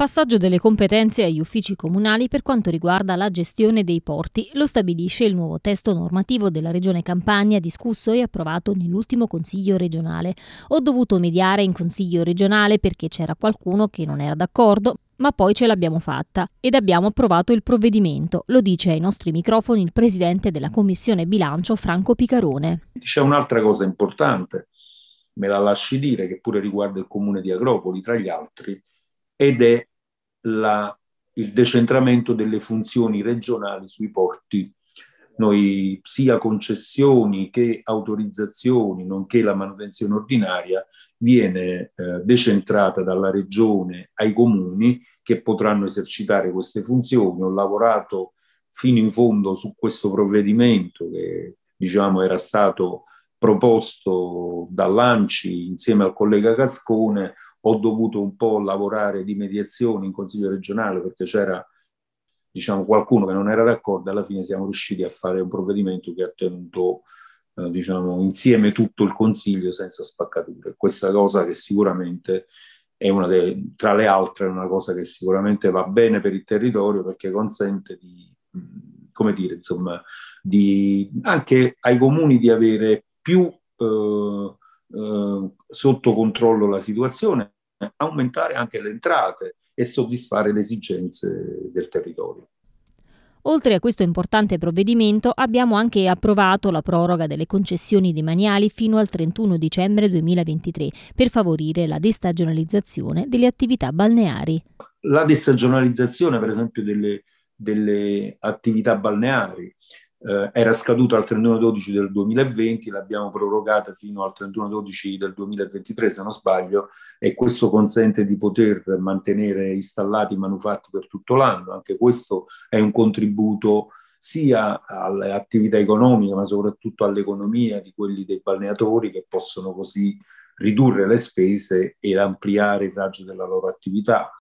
Passaggio delle competenze agli uffici comunali per quanto riguarda la gestione dei porti. Lo stabilisce il nuovo testo normativo della Regione Campania discusso e approvato nell'ultimo Consiglio regionale. Ho dovuto mediare in Consiglio regionale perché c'era qualcuno che non era d'accordo, ma poi ce l'abbiamo fatta ed abbiamo approvato il provvedimento, lo dice ai nostri microfoni il presidente della Commissione Bilancio Franco Picarone. C'è un'altra cosa importante, me la lasci dire, che pure riguarda il comune di Agropoli, tra gli altri, ed è la, il decentramento delle funzioni regionali sui porti. Noi sia concessioni che autorizzazioni, nonché la manutenzione ordinaria, viene eh, decentrata dalla regione ai comuni che potranno esercitare queste funzioni. Ho lavorato fino in fondo su questo provvedimento che diciamo era stato proposto dall'ANCI insieme al collega Cascone, ho dovuto un po' lavorare di mediazione in consiglio regionale perché c'era diciamo, qualcuno che non era d'accordo, alla fine siamo riusciti a fare un provvedimento che ha tenuto eh, diciamo, insieme tutto il consiglio senza spaccature. Questa cosa che sicuramente è una delle, tra le altre, una cosa che sicuramente va bene per il territorio perché consente di, come dire, insomma, di, anche ai comuni di avere più eh, eh sotto controllo la situazione aumentare anche le entrate e soddisfare le esigenze del territorio. Oltre a questo importante provvedimento abbiamo anche approvato la proroga delle concessioni demaniali fino al 31 dicembre 2023 per favorire la destagionalizzazione delle attività balneari. La destagionalizzazione per esempio delle, delle attività balneari, eh, era scaduta al 31-12 del 2020, l'abbiamo prorogata fino al 31-12 del 2023 se non sbaglio e questo consente di poter mantenere installati i manufatti per tutto l'anno. Anche questo è un contributo sia alle attività economiche ma soprattutto all'economia di quelli dei balneatori che possono così ridurre le spese ed ampliare il raggio della loro attività.